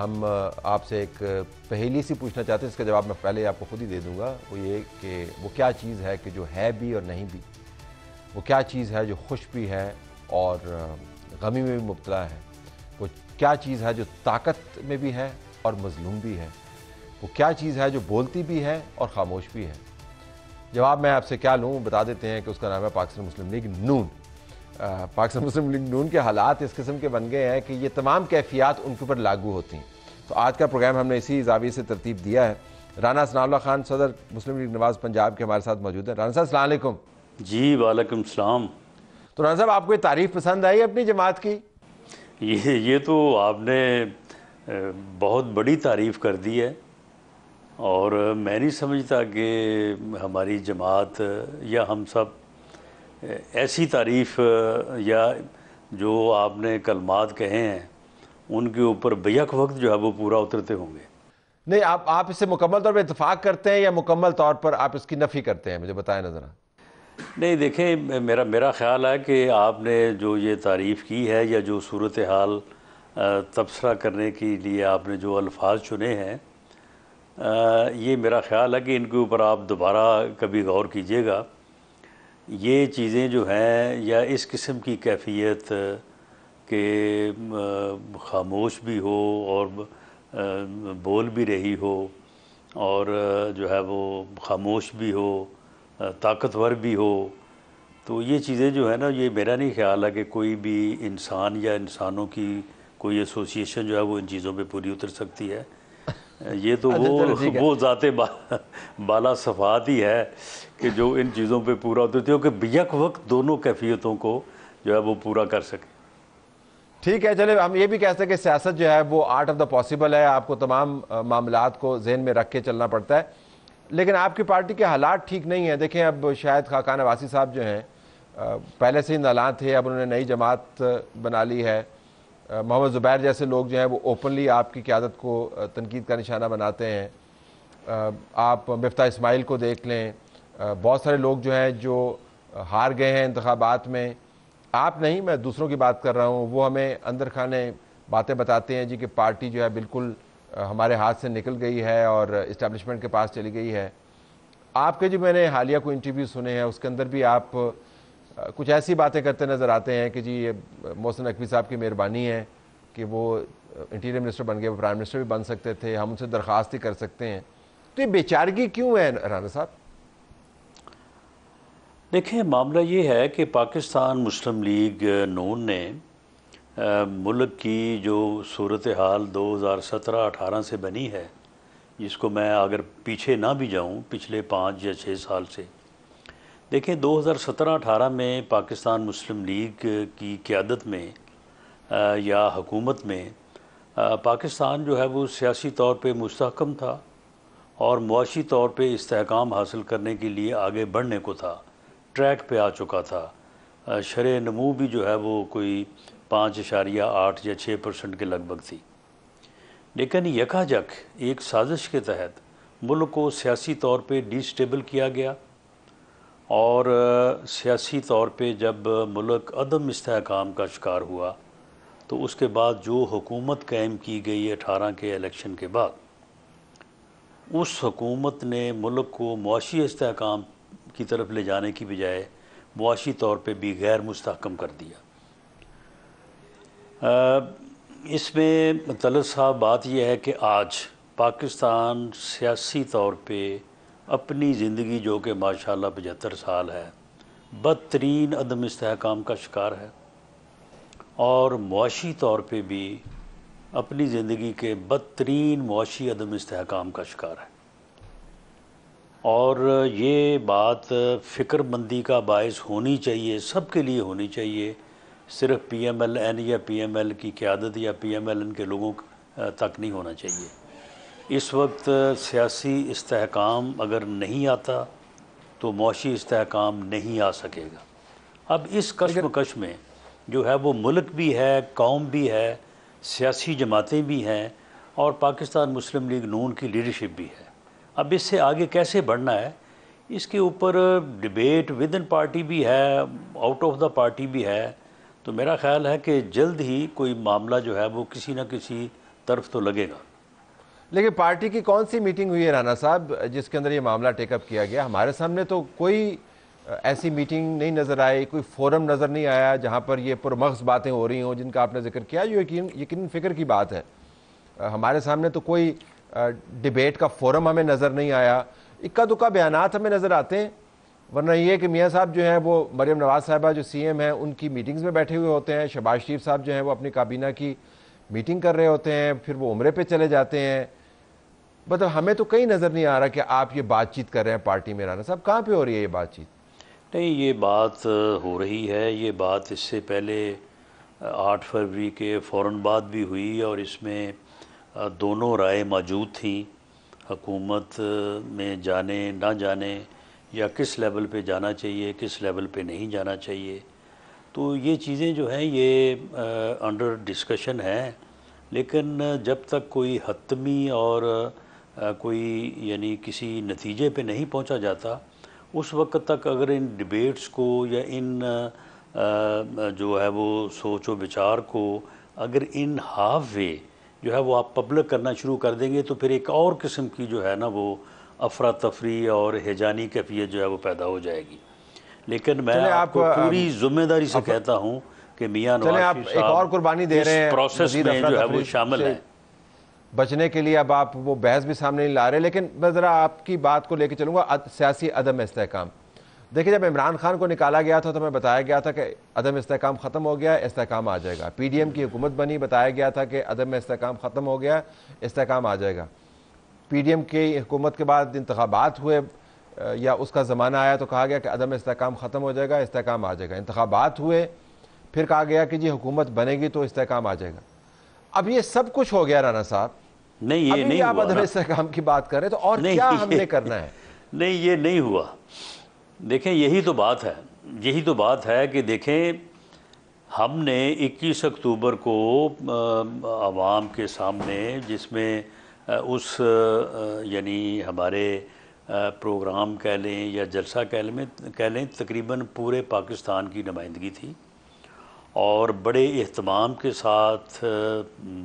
हम आपसे एक पहेली सी पूछना चाहते हैं इसका जवाब मैं पहले आपको खुद ही दे दूंगा वो ये कि वो क्या चीज़ है कि जो है भी और नहीं भी वो क्या चीज़ है जो खुश भी है और गमी में भी मुबतला है वो क्या चीज़ है जो ताकत में भी है और मजलूम भी है वो क्या चीज़ है जो बोलती भी है और खामोश भी है जवाब मैं आपसे क्या लूँ बता देते हैं कि उसका नाम है पाकिस्तान मुस्लिम लीग नून पाकिस्तान मुस्लिम लीग नून के हालात इस किस्म के बन गए हैं कि ये तमाम कैफियात उनके ऊपर लागू होती हैं तो आज का प्रोग्राम हमने इसी इजावी से तरतीब दिया है राना सनाउल्ला खान सदर मुस्लिम लीग नवाज पंजाब के हमारे साथ मौजूद है राना साहब सलामकुम जी वालेकुम सलाम तो राना साहब आपको ये तारीफ पसंद आई अपनी जमात की ये ये तो आपने बहुत बड़ी तारीफ कर दी है और मैं नहीं समझता कि हमारी जमात या हम सब ऐसी तारीफ या जो आपने कलमात कहे हैं उनके ऊपर बेक वक्त जो है वो पूरा उतरते होंगे नहीं आप आप इसे मुकम्मल तौर पर इतफाक़ करते हैं या मुकम्मल तौर पर आप इसकी नफ़ी करते हैं मुझे बताएं ना ज़रा नहीं देखें मेरा मेरा ख्याल है कि आपने जो ये तारीफ़ की है या जो सूरत हाल तबसरा करने के लिए आपने जो अल्फाज चुने हैं ये मेरा ख्याल है कि इनके ऊपर आप दोबारा कभी गौर कीजिएगा ये चीज़ें जो हैं या इस किस्म की कैफियत के खामोश भी हो और बोल भी रही हो और जो है वो खामोश भी हो ताकतवर भी हो तो ये चीज़ें जो है ना ये मेरा नहीं ख्याल है कि कोई भी इंसान या इंसानों की कोई एसोसिएशन जो है वो इन चीज़ों पे पूरी उतर सकती है ये तो अच्छा, वो वो ज़ाते बा, बाला सफात ही है कि जो इन चीज़ों पे पूरा होते थे क्योंकि तो बियक वक्त दोनों कैफियतों को जो है वो पूरा कर सके ठीक है चले हम ये भी कह सकते हैं कि सियासत जो है वो आर्ट ऑफ द पॉसिबल है आपको तमाम मामला को जहन में रख के चलना पड़ता है लेकिन आपकी पार्टी के हालात ठीक नहीं है देखें अब शायद खाकान वासी साहब जो हैं पहले से ही नला थे अब उन्होंने नई जमात बना ली है मोहम्मद ज़ुबैर जैसे लोग जो हैं वो ओपनली आपकी क्यादत को तनकीद का निशाना बनाते हैं आप मफ्ता इसमाइल को देख लें बहुत सारे लोग जो हैं जो हार गए हैं इंतबात में आप नहीं मैं दूसरों की बात कर रहा हूँ वो हमें अंदर खाने बातें बताते हैं जी कि पार्टी जो है बिल्कुल हमारे हाथ से निकल गई है और इस्टेब्लिशमेंट के पास चली गई है आपके जो मैंने हालिया को इंटरव्यू सुने हैं उसके अंदर भी आप कुछ ऐसी बातें करते नज़र आते हैं कि जी ये मोहसिन नकवी साहब की मेहरबानी है कि वो इंटीरियर मिनिस्टर बन गए वो प्राइम मिनिस्टर भी बन सकते थे हम उनसे दरख्वास्त ही कर सकते हैं तो ये बेचारगी क्यों है राना साहब देखिए मामला ये है कि पाकिस्तान मुस्लिम लीग नून ने मुल्क की जो सूरत हाल 2017-18 से बनी है जिसको मैं अगर पीछे ना भी जाऊं पिछले पाँच या छः साल से देखें 2017-18 में पाकिस्तान मुस्लिम लीग की क्यादत में आ, या हुकूमत में आ, पाकिस्तान जो है वो सियासी तौर पे मुस्तकम था और मुआशी तौर पे इस्तेकाम हासिल करने के लिए आगे बढ़ने को था ट्रैक पे आ चुका था शर नमू भी जो है वो कोई पाँच इशारिया आठ या छः परसेंट के लगभग थी लेकिन यकाजक एक साजिश के तहत मुल्क को सियासी तौर पे डिस्टेबल किया गया और सियासी तौर पे जब मुल्क अदम इसकाम का शिकार हुआ तो उसके बाद जो हुकूमत कायम की गई अठारह के इलेक्शन के बाद उस हुकूमत ने मुल्क को मुआशी इसकाम की तरफ ले जाने की बजाय मुआशी तौर पे भी गैर मुस्तकम कर दिया इसमें तलत साहब बात यह है कि आज पाकिस्तान सियासी तौर पर अपनी ज़िंदगी जो कि माशाल्लाह पचहत्तर साल है बदतरीन अदम इसकाम का शिकार है और मुआशी तौर पे भी अपनी ज़िंदगी के बदतरीन मुआशी अदम इसकाम का शिकार है और ये बात फ़िक्रमंदी का बायस होनी चाहिए सब के लिए होनी चाहिए सिर्फ पी एम एल एन या पी एम एल की क्यादत या पी एम एल एन के लोगों तक नहीं होना चाहिए इस वक्त सियासी इसकाम अगर नहीं आता तो मुशी इसकाम नहीं आ सकेगा अब इस कश्मकश में जो है वो मुल्क भी है कौम भी है सियासी जमातें भी हैं और पाकिस्तान मुस्लिम लीग नून की लीडरशिप भी है अब इससे आगे कैसे बढ़ना है इसके ऊपर डिबेट विद इन पार्टी भी है आउट ऑफ द पार्टी भी है तो मेरा ख्याल है कि जल्द ही कोई मामला जो है वो किसी न किसी तरफ तो लगेगा लेकिन पार्टी की कौन सी मीटिंग हुई है राणा साहब जिसके अंदर ये मामला टेकअप किया गया हमारे सामने तो कोई ऐसी मीटिंग नहीं नज़र आई कोई फोरम नज़र नहीं आया जहाँ पर ये पुरमख्स बातें हो रही हों जिनका आपने जिक्र किया ये यकीन यकीन फिक्र की बात है हमारे सामने तो कोई डिबेट का फोरम हमें नज़र नहीं आया इक्का दुक्का बयान हमें नज़र आते हैं वरना ये कि मियाँ साहब जो हैं वो मरियम नवाज़ साहबा जो सी हैं उनकी मीटिंग्स में बैठे हुए होते हैं शबाज शरीफ साहब जो हैं वो अपनी काबीना की मीटिंग कर रहे होते हैं फिर वो उम्रे पे चले जाते हैं मतलब हमें तो कहीं नज़र नहीं आ रहा कि आप ये बातचीत कर रहे हैं पार्टी में राना साहब कहाँ पे हो रही है ये बातचीत नहीं ये बात हो रही है ये बात इससे पहले आठ फरवरी के फ़ौर बाद भी हुई और इसमें दोनों राय मौजूद थी हकूमत में जाने ना जाने या किस लेवल पे जाना चाहिए किस लेवल पे नहीं जाना चाहिए तो ये चीज़ें जो हैं ये अंडर डिस्कशन हैं लेकिन जब तक कोई हतमी और कोई यानी किसी नतीजे पे नहीं पहुंचा जाता उस वक्त तक अगर इन डिबेट्स को या इन जो है वो सोच व विचार को अगर इन हाफ वे जो है वो आप पब्लिक करना शुरू कर देंगे तो फिर एक और किस्म की जो है ना वो अफरा तफरी और हैजानी कैफियत जो है वो पैदा हो जाएगी लेकिन मैं आपको आप, पूरी जिम्मेदारी से कहता हूँ कि मियाँ नवाज आप एक और कुर्बानी दे रहे हैं प्रोसेस में जो है वो शामिल है बचने के लिए अब आप वो बहस भी सामने नहीं ला रहे लेकिन मैं ज़रा आपकी बात को लेकर चलूँगा सियासी अदम इसकाम देखिए जब इमरान खान को निकाला गया था तो मैं बताया गया था कि अदम इसकाम ख़त्म हो गया इसकाम आ जाएगा पी डी एम की हुकूमत बनी बताया गया था कि अदम इसकाम ख़त्म हो गया इसकाम आ जाएगा पी डी एम की हुकूमत के बाद इंतबात हुए या उसका ज़माना आया तो कहा गया कि अदम इसकाम ख़त्म हो जाएगा इसकाम आ जाएगा इंतबात हुए फिर कहा गया कि जी हुकूमत बनेगी तो इसकाम आ जाएगा अब ये सब कुछ हो गया राना साहब नहीं ये नहीं आप अदब काम की बात कर रहे तो और नहीं, क्या हमने करना है नहीं ये नहीं हुआ देखें यही तो बात है यही तो बात है कि देखें हमने 21 अक्टूबर को आवाम के सामने जिसमें उस यानी हमारे प्रोग्राम कह लें या जलसा कह लें कह लें तकरीबन पूरे पाकिस्तान की नुमाइंदगी थी और बड़े अहतमाम के साथ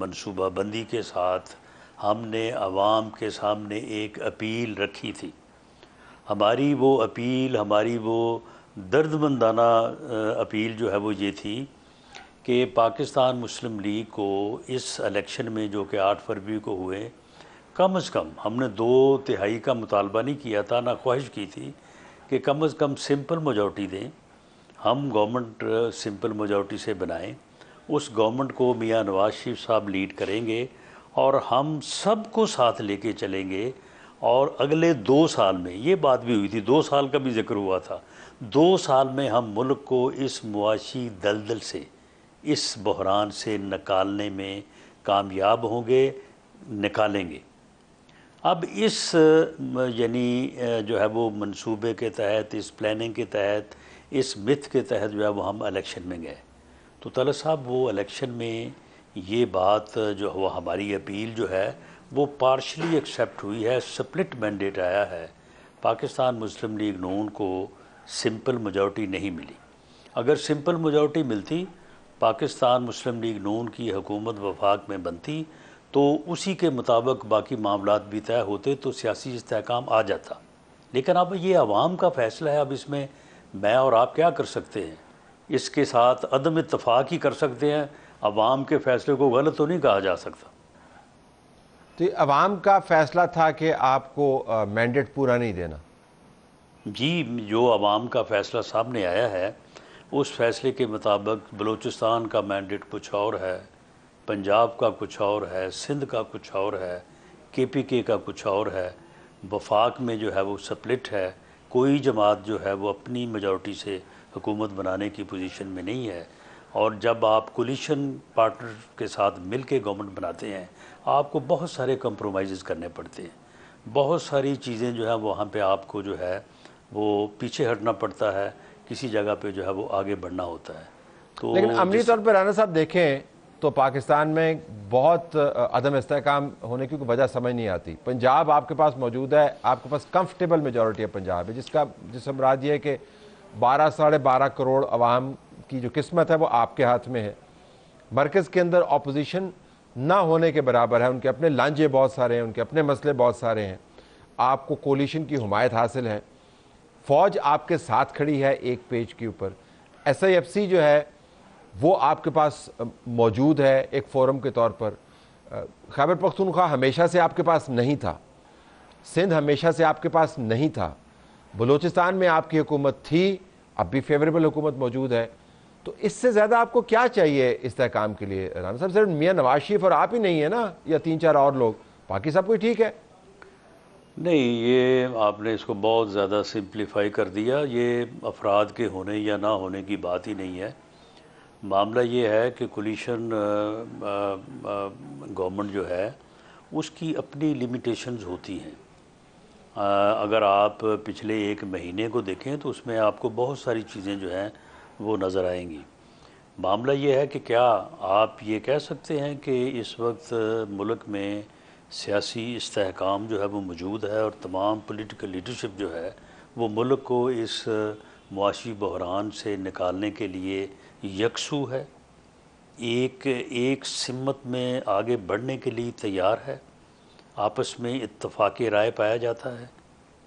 मनसूबाबंदी के साथ हमने आवाम के सामने एक अपील रखी थी हमारी वो अपील हमारी वो दर्दमंदाना अपील जो है वो ये थी कि पाकिस्तान मुस्लिम लीग को इस इलेक्शन में जो कि आठ फरवरी को हुए कम अज़ कम हमने दो तिहाई का मुतालबा नहीं किया था ना ख्वाहिश की थी कि कम अज़ कम सिंपल मेजॉरिटी दें हम गवर्नमेंट सिंपल मेजॉरिटी से बनाएं उस गवर्नमेंट को मियाँ नवाज शरीफ साहब लीड करेंगे और हम सबको साथ लेके चलेंगे और अगले दो साल में ये बात भी हुई थी दो साल का भी जिक्र हुआ था दो साल में हम मुल्क को इस मुआशी दलदल से इस बहरान से निकालने में कामयाब होंगे निकालेंगे अब इस यानी जो है वो मंसूबे के तहत इस प्लानिंग के तहत इस मिथ के तहत जो है वो हम इलेक्शन में गए तो तला साहब वो इलेक्शन में ये बात जो हमारी अपील जो है वो पार्शली एक्सेप्ट हुई है स्प्लिट मैंडेट आया है पाकिस्तान मुस्लिम लीग नून को सिंपल मेजॉरिटी नहीं मिली अगर सिंपल मेजॉरिटी मिलती पाकिस्तान मुस्लिम लीग नून की हुकूमत वफाक में बनती तो उसी के मुताबिक बाकी मामला भी तय होते तो सियासी इसकाम आ जाता लेकिन अब ये आवाम का फ़ैसला है अब इसमें मैं और आप क्या कर सकते हैं इसके साथ अदम इतफाक़ ही कर सकते हैं अवाम के फैसले को गलत तो नहीं कहा जा सकता तो अवाम का फैसला था कि आपको मैंडेट पूरा नहीं देना जी जो अवाम का फैसला सामने आया है उस फैसले के मुताबिक बलूचिस्तान का मैंडेट कुछ और है पंजाब का कुछ और है सिंध का कुछ और है के पी के का कुछ और है वफाक में जो है वो स्प्लिट है कोई जमात जो है वो अपनी मेजॉरिटी से हुकूमत बनाने की पोजीशन में नहीं है और जब आप कोलिशन पार्टनर के साथ मिल के गवर्नमेंट बनाते हैं आपको बहुत सारे कंप्रोमाइज़ करने पड़ते हैं बहुत सारी चीज़ें जो है वहाँ पे आपको जो है वो पीछे हटना पड़ता है किसी जगह पे जो है वो आगे बढ़ना होता है तो लेकिन अमली तौर पर राना साहब देखें तो पाकिस्तान में बहुत अदम इसकाम होने की वजह समझ नहीं आती पंजाब आपके पास मौजूद है आपके पास कंफर्टेबल मेजोरिटी है पंजाब है जिसका जिसम राज्य है कि बारह साढ़े बारह करोड़ अवाम की जो किस्मत है वो आपके हाथ में है मरकज़ के अंदर अपोजिशन ना होने के बराबर है उनके अपने लांझे बहुत सारे हैं उनके अपने मसले बहुत सारे हैं आपको कोलिशन की हमायत हासिल है फ़ौज आपके साथ खड़ी है एक पेज के ऊपर एस आई एफ सी जो है वो आपके पास मौजूद है एक फोरम के तौर पर खैबर पख्तूनख्वा हमेशा से आपके पास नहीं था सिंध हमेशा से आपके पास नहीं था बलूचिस्तान में आपकी हुकूमत थी अब भी फेवरेबल हुकूमत मौजूद है तो इससे ज़्यादा आपको क्या चाहिए इस काम के लिए राना साहब सिर्फ मियाँ नवाज शरीफ और आप ही नहीं है ना या तीन चार और लोग बाकी सब कोई ठीक है नहीं ये आपने इसको बहुत ज़्यादा सिंप्लीफाई कर दिया ये अफराद के होने या ना होने की बात ही नहीं है मामला ये है कि कोलिशन गवर्नमेंट जो है उसकी अपनी लिमिटेशंस होती हैं अगर आप पिछले एक महीने को देखें तो उसमें आपको बहुत सारी चीज़ें जो हैं वो नज़र आएंगी मामला ये है कि क्या आप ये कह सकते हैं कि इस वक्त मुल्क में सियासी इसकाम जो है वो मौजूद है और तमाम पोलिटिकल लीडरशिप जो है वो मुल्क को इस मुआशी बहरान से निकालने के लिए यकसू है एक एक सिमत में आगे बढ़ने के लिए तैयार है आपस में इतफाक़ राय पाया जाता है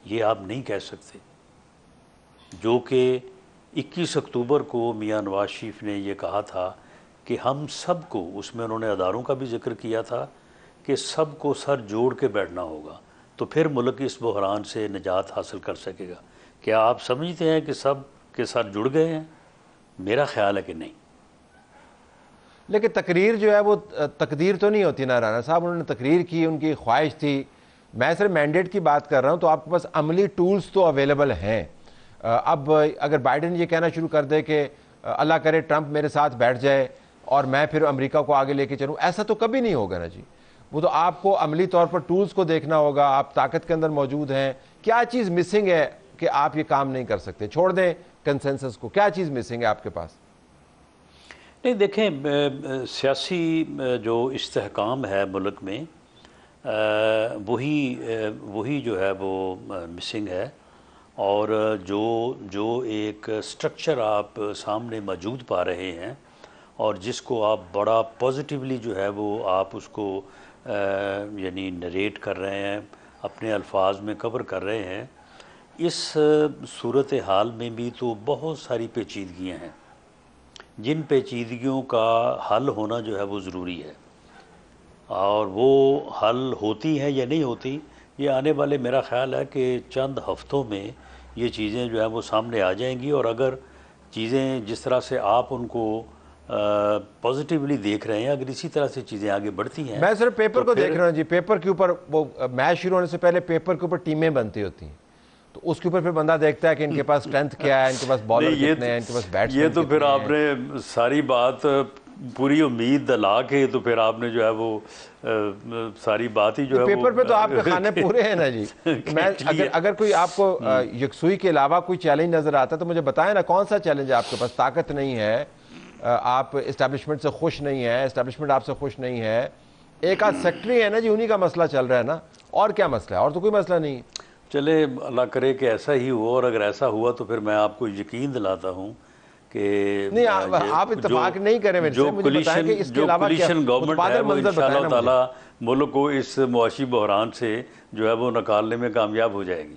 ये आप नहीं कह सकते जो कि 21 अक्टूबर को मियाँ नवाज शरीफ ने यह कहा था कि हम सबको उसमें उन्होंने अदारों का भी जिक्र किया था कि सबको सर जोड़ के बैठना होगा तो फिर मुल्क इस बहरान से निजात हासिल कर सकेगा क्या आप समझते हैं कि सब के सर जुड़ गए हैं मेरा ख्याल है कि नहीं लेकिन तकरीर जो है वो तकदीर तो नहीं होती ना राना साहब उन्होंने तकरीर की उनकी ख्वाहिश थी मैं सिर्फ मैंडेट की बात कर रहा हूँ तो आपके पास अमली टूल्स तो अवेलेबल हैं अब अगर बाइडन ये कहना शुरू कर दे कि अल्लाह करे ट्रंप मेरे साथ बैठ जाए और मैं फिर अमेरिका को आगे लेके चलूँ ऐसा तो कभी नहीं होगा ना जी वो तो आपको अमली तौर पर टूल्स को देखना होगा आप ताकत के अंदर मौजूद हैं क्या चीज़ मिसिंग है कि आप ये काम नहीं कर सकते छोड़ दें कंसेंसस को क्या चीज़ मिसिंग है आपके पास नहीं देखें सियासी जो इस्तेकाम है मुल्क में वही वही जो है वो मिसिंग है और जो जो एक स्ट्रक्चर आप सामने मौजूद पा रहे हैं और जिसको आप बड़ा पॉजिटिवली जो है वो आप उसको यानी नरेट कर रहे हैं अपने अल्फाज में कवर कर रहे हैं इस सूरत हाल में भी तो बहुत सारी पेचीदगियाँ हैं जिन पेचीदगियों का हल होना जो है वो ज़रूरी है और वो हल होती है या नहीं होती ये आने वाले मेरा ख्याल है कि चंद हफ्तों में ये चीज़ें जो है वो सामने आ जाएंगी और अगर चीज़ें जिस तरह से आप उनको पॉजिटिवली देख रहे हैं अगर इसी तरह से चीज़ें आगे बढ़ती हैं मैं सिर्फ पेपर तो को देख रहा हूँ जी पेपर के ऊपर वो मैच शुरू होने से पहले पेपर के ऊपर टीमें बनती होती हैं तो उसके ऊपर फिर बंदा देखता है कि इनके पास स्ट्रेंथ क्या है इनके पास बॉलर कितने हैं इनके पास बैट्समैन ये तो फिर आपने सारी बात पूरी उम्मीद दला के तो फिर आपने जो है वो आ, सारी बात ही जो है पेपर पे तो आपके खाने पूरे हैं ना जी मैं अगर अगर कोई आपको हम्म। यकसुई के अलावा कोई चैलेंज नज़र आता तो मुझे बताएं ना कौन सा चैलेंज है आपके पास ताकत नहीं है आप इस्टेब्लिशमेंट से खुश नहीं है इस्टेब्लिशमेंट आपसे खुश नहीं है एक आध सेक्ट्री है ना जी उन्हीं का मसला चल रहा है ना और क्या मसला है और तो कोई मसला नहीं है चले अल्लाह करे कि ऐसा ही हुआ और अगर ऐसा हुआ तो फिर मैं आपको यकीन दिलाता हूँ कि नहीं आ, आप इतफाक नहीं करें जो कोलिशन गवर्नमेंट है वो को इस मुआशी बहरान से जो है वो निकालने में कामयाब हो जाएगी